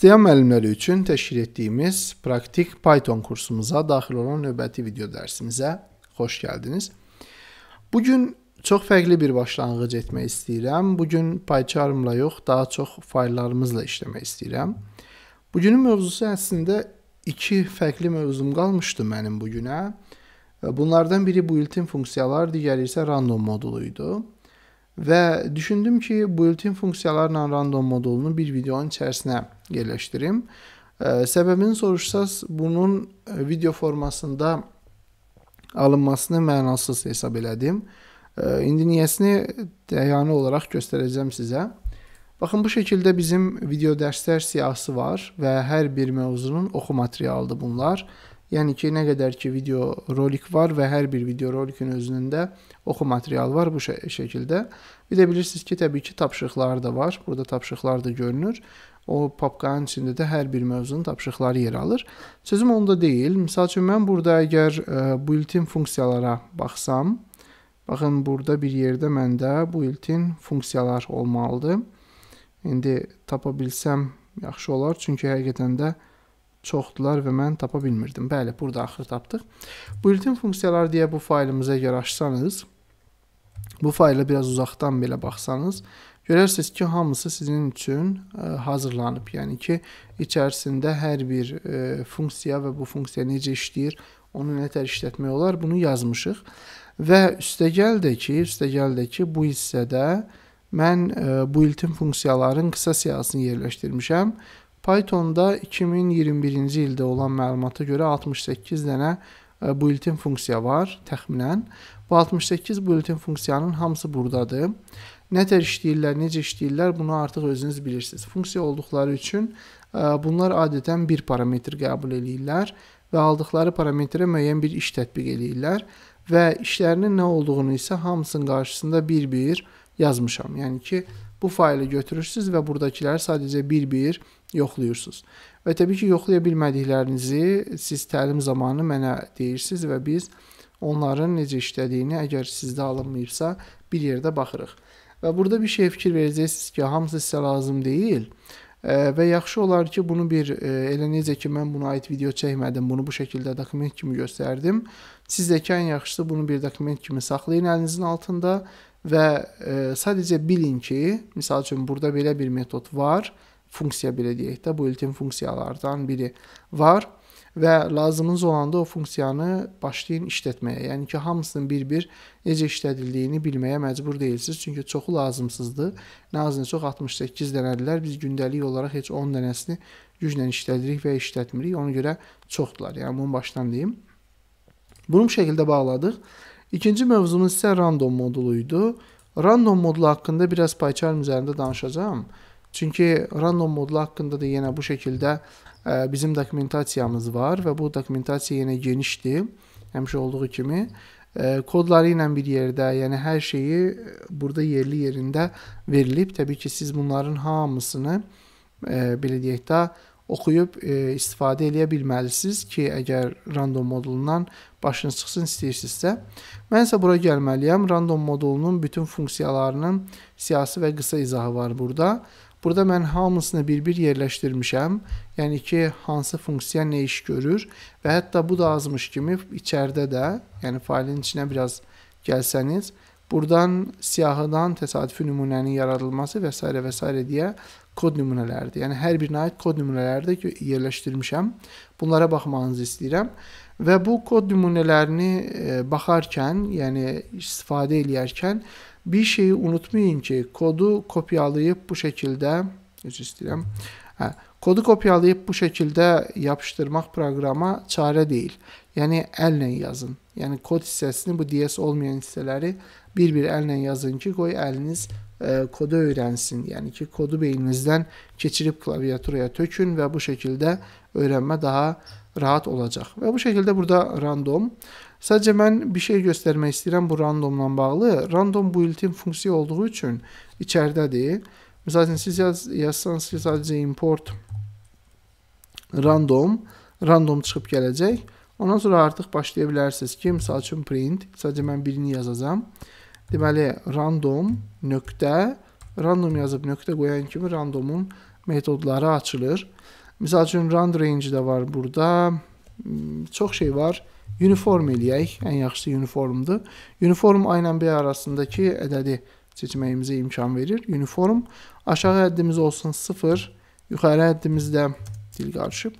İstəyən müəllimləri üçün təşkil etdiyimiz praktik Python kursumuza daxil olan növbəti video dərsimizə xoş gəldiniz. Bu gün çox fərqli bir başlanğıc etmək istəyirəm. Bu gün PyCharm-la yox, daha çox fayllarımızla işləmək istəyirəm. Bugünün mövzusu əslində iki fərqli mövzum qalmışdı mənim bu günə. Bunlardan biri built-in funksiyalar, digəri isə random modulu idi və düşündüm ki, built-in funksiyalarla random modulunu bir videonun içərisinə yerləşdirim. Səbəbini soruşsaz, bunun video formasında alınmasını mənasız hesab elədim. İndi niyəsini dəyanı olaraq göstərəcəm sizə. Baxın, bu şəkildə bizim video dərslər siyahısı var və hər bir mövzunun oxu materialıdır bunlar. Bunlar Yəni ki, nə qədər ki video rolik var və hər bir video rolikin özünün də oxu materialı var bu şəkildə. Bir də bilirsiniz ki, təbii ki, tapşırıqlar da var. Burada tapşırıqlar da görünür. O papkanın içində də hər bir mövzunun tapşırıqları yer alır. Sözüm onda deyil. Məsəl üçün mən burada əgər e, built-in funksiyalara baxsam, baxın burada bir yerdə məndə built-in funksiyalar olmalıdır. İndi tapa bilsəm yaxşı olar, çünki həqiqətən də çoxdular və mən tapa bilmirdim. Bəli, burada axır tapdıq. Built-in funksiyalar deyə bu faylımıza görə açsanız, bu fayla biraz uzaqdan belə baxsanız, görərsiniz ki, hamısı sizin üçün ə, e, hazırlanıb. Yəni ki, içərisində hər bir ə, e, funksiya və bu funksiya necə işləyir, onu nətər işlətmək olar, bunu yazmışıq. Və üstəgəl də ki, üstəgəl də ki, bu hissədə mən ə, e, built-in funksiyaların qısa siyahısını yerləşdirmişəm Pythonda 2021-ci ildə olan məlumata görə 68 dənə e, built-in funksiya var təxminən. Bu 68 built-in funksiyanın hamısı burdadır. Nətər işləyirlər, necə işləyirlər bunu artıq özünüz bilirsiniz. Funksiya olduqları üçün e, bunlar adətən bir parametr qəbul eləyirlər və aldıqları parametrə müəyyən bir iş tətbiq eləyirlər və işlərinin nə olduğunu isə hamısının qarşısında bir-bir yazmışam. Yəni ki, bu faylı götürürsüz və burdakıları sadəcə bir-bir yoxluyursunuz. Və təbii ki, yoxlaya bilmədiklərinizi siz təlim zamanı mənə deyirsiniz və biz onların necə işlədiyini, əgər sizdə alınmayıbsa, bir yerdə baxırıq. Və burada bir şey fikir verəcəksiniz ki, hamısı sizə lazım deyil Və yaxşı olar ki, bunu bir e, elə necə ki mən buna aid video çəkmədim, bunu bu şəkildə dokument kimi göstərdim. Sizdəki ən yaxşısı bunu bir dokument kimi saxlayın əlinizin altında və e, sadəcə bilin ki, məsəl üçün burada belə bir metod var, funksiya belə deyək də, bu ilkin funksiyalardan biri var və lazımınız olanda o funksiyanı başlayın işlətməyə. Yəni ki, hamısının bir-bir necə işlədildiyini bilməyə məcbur deyilsiniz. Çünki çoxu lazımsızdır. Nə az nə çox 68 dənədirlər. Biz gündəlik olaraq heç 10 dənəsini güclə işlədirik və işlətmirik. Ona görə çoxdular. Yəni bunu başdan deyim. Bunu bu şəkildə bağladıq. İkinci mövzumuz isə random modulu idi. Random modulu haqqında biraz PyCharm üzərində danışacağam. Çünki random modlu haqqında da yenə bu şəkildə e, bizim dokumentasiyamız var və bu dokumentasiya yenə genişdir. Həmişə olduğu kimi e, kodları ilə bir yerdə, yəni hər şeyi e, burada yerli yerində verilib. Təbii ki, siz bunların hamısını belə deyək də oxuyub istifadə eləyə bilməlisiniz ki, əgər random modulundan başınız çıxsın istəyirsinizsə. Mən isə bura gəlməliyəm. Random modulunun bütün funksiyalarının siyasi və qısa izahı var burada. Burada mən hamısını bir-bir yerləşdirmişəm. Yəni ki, hansı funksiya nə iş görür və hətta bu da azmış kimi içəridə də, yəni faylin içinə biraz gəlsəniz, buradan siyahıdan təsadüfi nümunənin yaradılması və s. və s. deyə kod nümunələridir. Yəni hər birinə aid kod nümunələri də yerləşdirmişəm. Bunlara baxmağınızı istəyirəm. Ve bu kod nümunelerini e, bakarken yani istifade ederken bir şeyi unutmayın ki, kodu kopyalayıp bu şekilde, üzr istəyirəm, kodu kopyalayıp bu şekilde yapıştırmak programa çare değil. Yani əllə yazın. Yani kod hissəsini bu DS olmayan hissələri bir-bir əllə yazın ki, koy eliniz e, kodu öğrensin. Yani ki, kodu beyninizdən keçirib klaviaturaya tökün ve bu şekilde öğrenme daha rahat olacaq. Və bu şəkildə burada random Sadəcə mən bir şey göstərmək istəyirəm bu randomla bağlı. Random built-in funksiya olduğu üçün içəridədir. Məsəl üçün siz yaz, yazsanız ki, sadəcə import random, random çıxıb gələcək. Ondan sonra artıq başlaya bilərsiniz ki, məsəl üçün print, sadəcə mən birini yazacam. Deməli, random nöqtə, random yazıb nöqtə qoyan kimi randomun metodları açılır. Məsəl üçün round range də var burada. Hmm, çox şey var. Uniform eləyək. Ən yaxşısı uniformdur. Uniform A ilə B arasındakı ədədi seçməyimizə imkan verir. Uniform aşağı həddimiz olsun 0, yuxarı həddimizdə dil qarışıb.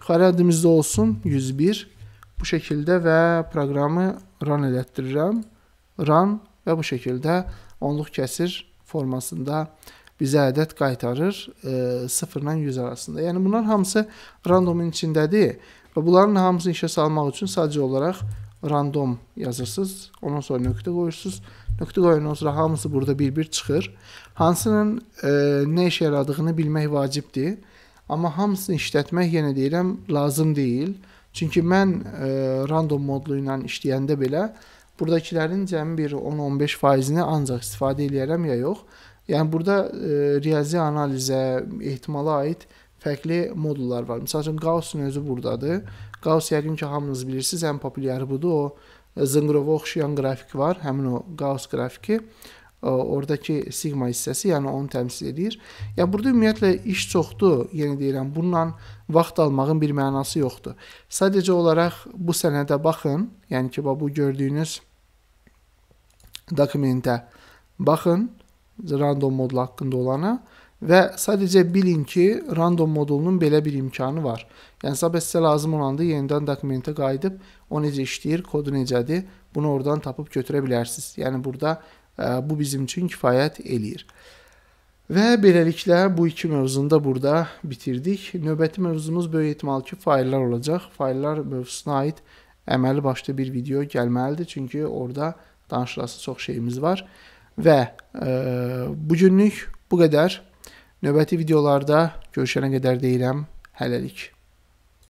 Yuxarı həddimizdə olsun 101. Bu şəkildə və proqramı run elətdirirəm. Run və bu şəkildə onluq kəsir formasında bizə ədəd qaytarır e, 0-dan 100 arasında. Yəni bunlar hamısı randomun içindədir və bunların hamısını işə salmaq üçün sadəcə olaraq random yazırsınız, ondan sonra nöqtə qoyursunuz. Nöqtə qoyandan sonra hamısı burada bir-bir çıxır. Hansının e, nə işə yaradığını bilmək vacibdir. Amma hamısını işlətmək yenə deyirəm lazım deyil. Çünki mən e, random modlu ilə işləyəndə belə burdakilərin cəmi bir 10-15%-ni ancaq istifadə eləyərəm ya yox. Yəni burada e, riyazi analizə, ehtimala aid fərqli modullar var. Məsəl üçün Gauss-un özü burdadır. Gauss yəqin ki, hamınız bilirsiniz, ən populyarı budur. O e, zınqırova oxşayan qrafik var, həmin o Gauss qrafiki. Oradakı sigma hissəsi, yəni onu təmsil edir. Ya burada ümumiyyətlə iş çoxdur, yenə yəni deyirəm, bununla vaxt almağın bir mənası yoxdur. Sadəcə olaraq bu sənədə baxın, yəni ki, bu gördüyünüz dokumentə baxın random modlu haqqında olanı və sadəcə bilin ki, random modulunun belə bir imkanı var. Yəni sabah sizə lazım olanda yenidən dokumentə qayıdıb o necə işləyir, kodu necədir, bunu oradan tapıb götürə bilərsiniz. Yəni burada ə, e, bu bizim üçün kifayət eləyir. Və beləliklə bu iki mövzunu da burada bitirdik. Növbəti mövzumuz böyük ehtimal ki, fayllar olacaq. Fayllar mövzusuna aid əməli başda bir video gəlməlidir, çünki orada danışılası çox şeyimiz var. Və e, bu günlük bu qədər. Növbəti videolarda görüşənə qədər deyirəm, hələlik.